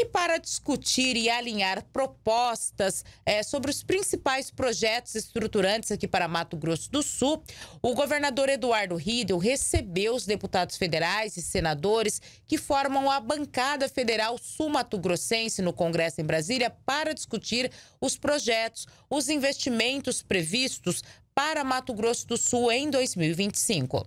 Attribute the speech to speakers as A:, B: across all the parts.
A: E para discutir e alinhar propostas é, sobre os principais projetos estruturantes aqui para Mato Grosso do Sul, o governador Eduardo Riedel recebeu os deputados federais e senadores que formam a bancada federal sul-mato grossense no Congresso em Brasília para discutir os projetos, os investimentos previstos para Mato Grosso do Sul em 2025.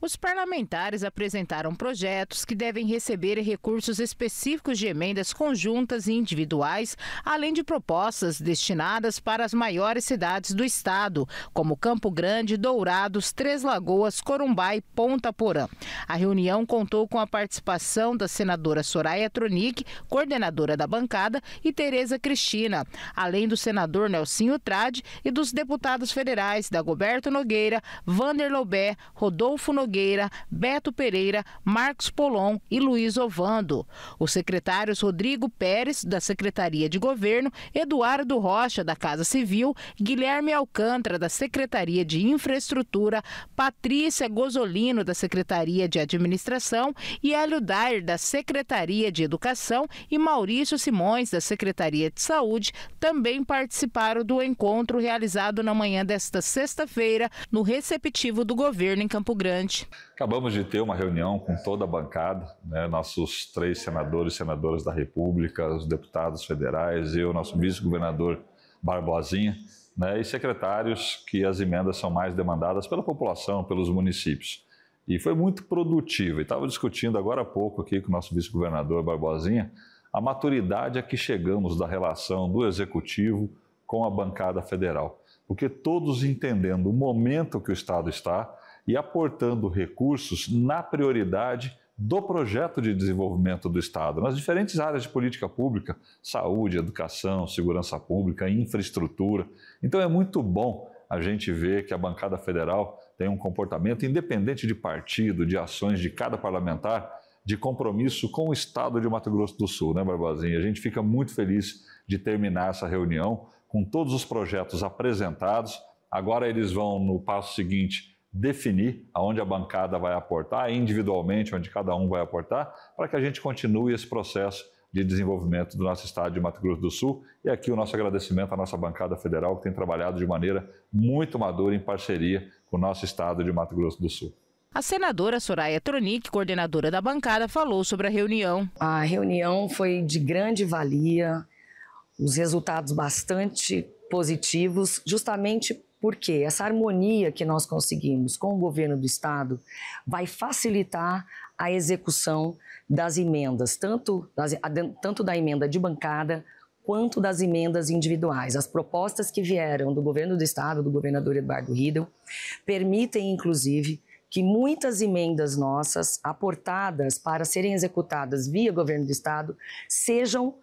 A: Os parlamentares apresentaram projetos que devem receber recursos específicos de emendas conjuntas e individuais, além de propostas destinadas para as maiores cidades do estado, como Campo Grande, Dourados, Três Lagoas, Corumbá e Ponta Porã. A reunião contou com a participação da senadora Soraya Tronic, coordenadora da bancada, e Tereza Cristina, além do senador Nelsinho Trade e dos deputados federais Dagoberto Nogueira, Vander Lobé, Rodolfo Nogueira Nogueira, Beto Pereira, Marcos Polon e Luiz Ovando. Os secretários Rodrigo Pérez, da Secretaria de Governo, Eduardo Rocha, da Casa Civil, Guilherme Alcântara, da Secretaria de Infraestrutura, Patrícia Gozolino, da Secretaria de Administração e Hélio Dair, da Secretaria de Educação e Maurício Simões, da Secretaria de Saúde, também participaram do encontro realizado na manhã desta sexta-feira no receptivo do governo em Campo Grande.
B: Acabamos de ter uma reunião com toda a bancada, né? nossos três senadores e senadoras da República, os deputados federais, eu, nosso vice-governador Barbosinha, né? e secretários que as emendas são mais demandadas pela população, pelos municípios. E foi muito produtivo. E estava discutindo agora há pouco aqui com o nosso vice-governador Barbosinha a maturidade a que chegamos da relação do executivo com a bancada federal. Porque todos entendendo o momento que o Estado está, e aportando recursos na prioridade do projeto de desenvolvimento do Estado, nas diferentes áreas de política pública, saúde, educação, segurança pública, infraestrutura. Então é muito bom a gente ver que a bancada federal tem um comportamento independente de partido, de ações de cada parlamentar, de compromisso com o Estado de Mato Grosso do Sul, né, Barbosinha? A gente fica muito feliz de terminar essa reunião com todos os projetos apresentados. Agora eles vão, no passo seguinte, definir aonde a bancada vai aportar, individualmente, onde cada um vai aportar, para que a gente continue esse processo de desenvolvimento do nosso estado de Mato Grosso do Sul. E aqui o nosso agradecimento à nossa bancada federal, que tem trabalhado de maneira muito madura em parceria com o nosso estado de Mato Grosso do Sul.
C: A senadora Soraya Tronic, coordenadora da bancada, falou sobre a reunião. A reunião foi de grande valia, os resultados bastante positivos, justamente porque essa harmonia que nós conseguimos com o governo do estado vai facilitar a execução das emendas, tanto, das, tanto da emenda de bancada quanto das emendas individuais. As propostas que vieram do governo do estado, do governador Eduardo Ridel, permitem, inclusive, que muitas emendas nossas aportadas para serem executadas via governo do estado sejam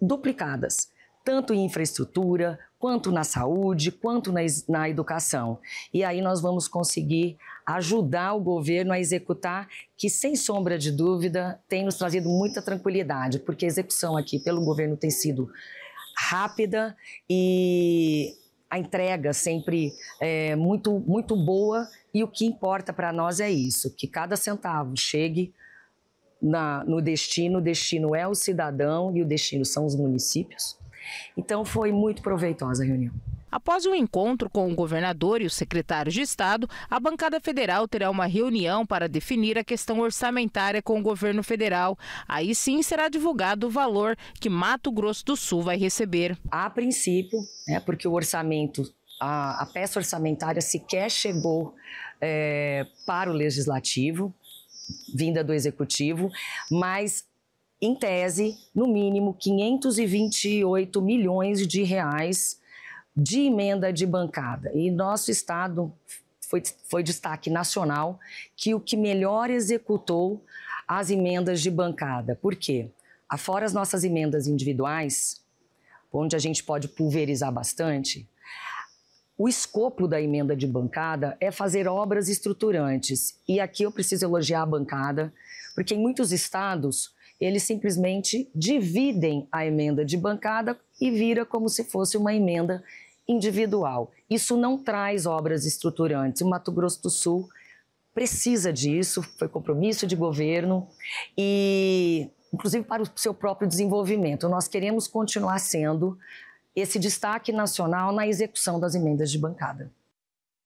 C: duplicadas, tanto em infraestrutura quanto na saúde, quanto na, na educação. E aí nós vamos conseguir ajudar o governo a executar, que sem sombra de dúvida tem nos trazido muita tranquilidade, porque a execução aqui pelo governo tem sido rápida e a entrega sempre é muito, muito boa. E o que importa para nós é isso: que cada centavo chegue na, no destino. O destino é o cidadão e o destino são os municípios. Então foi muito proveitosa a reunião. Após o um encontro com o governador e o secretário de Estado, a bancada federal terá
A: uma reunião para definir a questão orçamentária com o governo federal. Aí sim será
C: divulgado o valor que Mato Grosso do Sul vai receber. A princípio, né, porque o orçamento, a, a peça orçamentária sequer chegou é, para o legislativo, vinda do executivo, mas em tese, no mínimo 528 milhões de reais de emenda de bancada. E nosso Estado foi, foi destaque nacional que o que melhor executou as emendas de bancada. Por quê? Afora as nossas emendas individuais, onde a gente pode pulverizar bastante, o escopo da emenda de bancada é fazer obras estruturantes. E aqui eu preciso elogiar a bancada, porque em muitos estados eles simplesmente dividem a emenda de bancada e vira como se fosse uma emenda individual. Isso não traz obras estruturantes. O Mato Grosso do Sul precisa disso, foi compromisso de governo e inclusive para o seu próprio desenvolvimento. Nós queremos continuar sendo esse destaque nacional na execução das emendas de bancada.